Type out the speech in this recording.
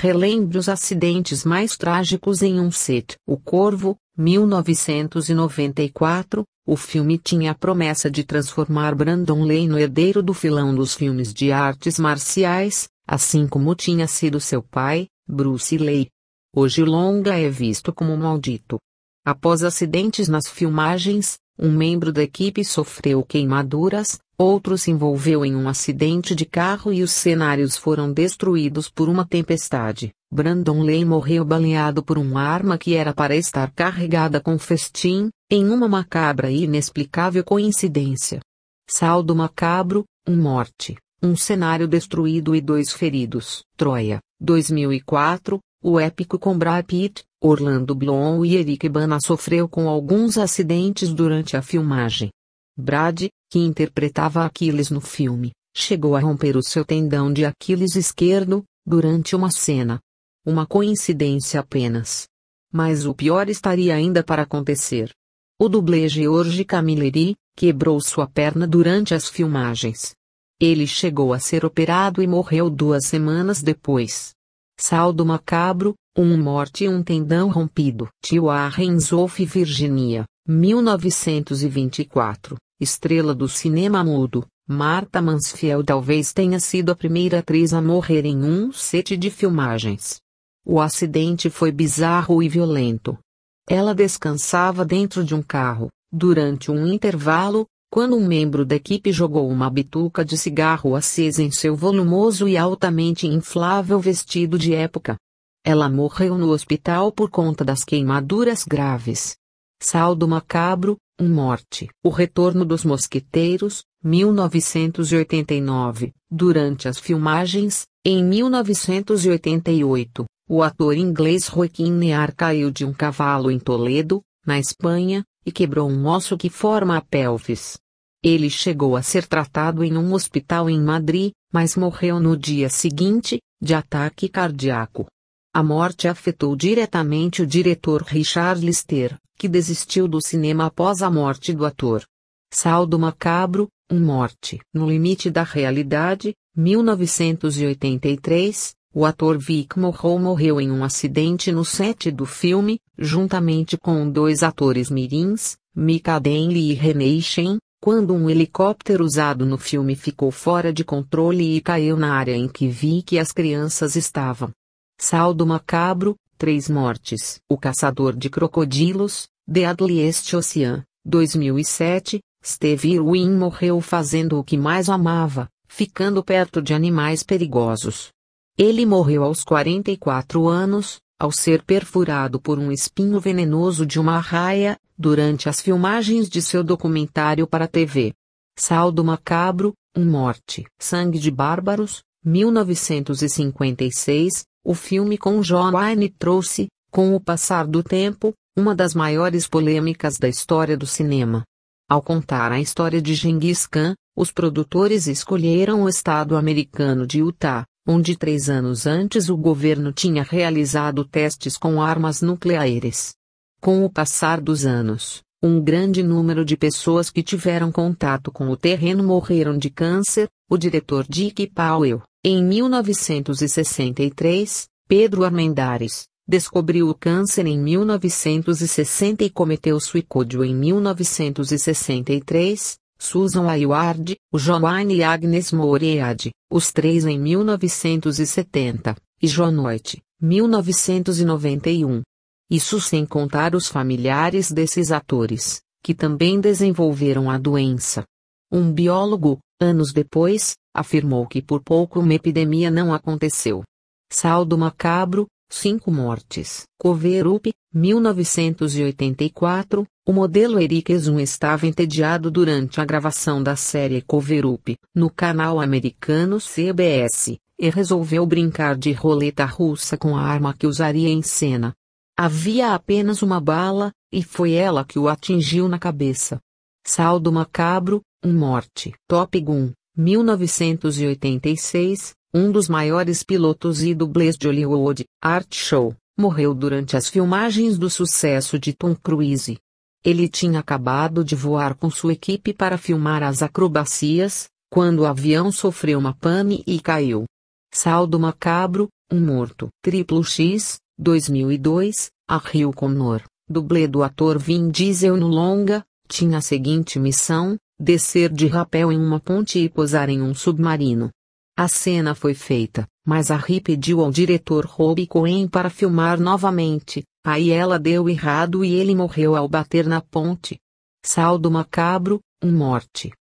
Relembre os acidentes mais trágicos em um set. O Corvo, 1994, o filme tinha a promessa de transformar Brandon Lee no herdeiro do filão dos filmes de artes marciais, assim como tinha sido seu pai, Bruce Lee. Hoje o longa é visto como maldito. Após acidentes nas filmagens, um membro da equipe sofreu queimaduras, Outro se envolveu em um acidente de carro e os cenários foram destruídos por uma tempestade. Brandon Lane morreu baleado por uma arma que era para estar carregada com festim, em uma macabra e inexplicável coincidência. Saldo macabro, um morte, um cenário destruído e dois feridos. Troia, 2004, o épico com Brad Pitt, Orlando Bloom e Eric Bana sofreu com alguns acidentes durante a filmagem. Brad, que interpretava Aquiles no filme, chegou a romper o seu tendão de Aquiles esquerdo, durante uma cena. Uma coincidência apenas. Mas o pior estaria ainda para acontecer. O dublê George Camilleri, quebrou sua perna durante as filmagens. Ele chegou a ser operado e morreu duas semanas depois. Saldo macabro, um morte e um tendão rompido. Tio Arrenzolf Virginia, 1924 estrela do cinema mudo, Marta Mansfield talvez tenha sido a primeira atriz a morrer em um set de filmagens. O acidente foi bizarro e violento. Ela descansava dentro de um carro, durante um intervalo, quando um membro da equipe jogou uma bituca de cigarro acesa em seu volumoso e altamente inflável vestido de época. Ela morreu no hospital por conta das queimaduras graves. Saldo macabro, um morte. O retorno dos mosquiteiros, 1989. Durante as filmagens, em 1988, o ator inglês Joaquim Near caiu de um cavalo em Toledo, na Espanha, e quebrou um osso que forma a pelvis. Ele chegou a ser tratado em um hospital em Madrid, mas morreu no dia seguinte, de ataque cardíaco. A morte afetou diretamente o diretor Richard Lister, que desistiu do cinema após a morte do ator. Saldo Macabro, Um Morte. No Limite da Realidade, 1983, o ator Vic Morrow morreu em um acidente no set do filme, juntamente com dois atores mirins, Mika Denley e Renee Shen, quando um helicóptero usado no filme ficou fora de controle e caiu na área em que Vic e as crianças estavam. Saldo Macabro, Três Mortes. O Caçador de Crocodilos, de Adlieste Ocean, 2007, Steve Irwin morreu fazendo o que mais amava, ficando perto de animais perigosos. Ele morreu aos 44 anos, ao ser perfurado por um espinho venenoso de uma raia durante as filmagens de seu documentário para TV. Saldo Macabro, Um Morte. Sangue de Bárbaros, 1956, o filme com John Wayne trouxe, com o passar do tempo, uma das maiores polêmicas da história do cinema. Ao contar a história de Genghis Khan, os produtores escolheram o estado americano de Utah, onde três anos antes o governo tinha realizado testes com armas nucleares. Com o passar dos anos, um grande número de pessoas que tiveram contato com o terreno morreram de câncer. O diretor Dick Powell, em 1963, Pedro Armendares, descobriu o câncer em 1960 e cometeu suicídio em 1963. Susan Ayward, John Wayne e Agnes Moriad, os três em 1970, e John White, 1991. Isso sem contar os familiares desses atores, que também desenvolveram a doença. Um biólogo, anos depois, afirmou que por pouco uma epidemia não aconteceu. Saldo macabro, 5 mortes. Coverup, 1984, o modelo Eric Zoom estava entediado durante a gravação da série Coverup, no canal americano CBS, e resolveu brincar de roleta russa com a arma que usaria em cena, Havia apenas uma bala, e foi ela que o atingiu na cabeça. Saldo macabro, um morte. Top Gun, 1986, um dos maiores pilotos e dublês de Hollywood, Art Show, morreu durante as filmagens do sucesso de Tom Cruise. Ele tinha acabado de voar com sua equipe para filmar as acrobacias, quando o avião sofreu uma pane e caiu. Saldo macabro, um morto. Triplo X, 2002, a Rio Connor, dublê do ator Vin Diesel no longa, tinha a seguinte missão, descer de rapel em uma ponte e posar em um submarino. A cena foi feita, mas a Ri pediu ao diretor Rob Cohen para filmar novamente, aí ela deu errado e ele morreu ao bater na ponte. Saldo macabro, um morte.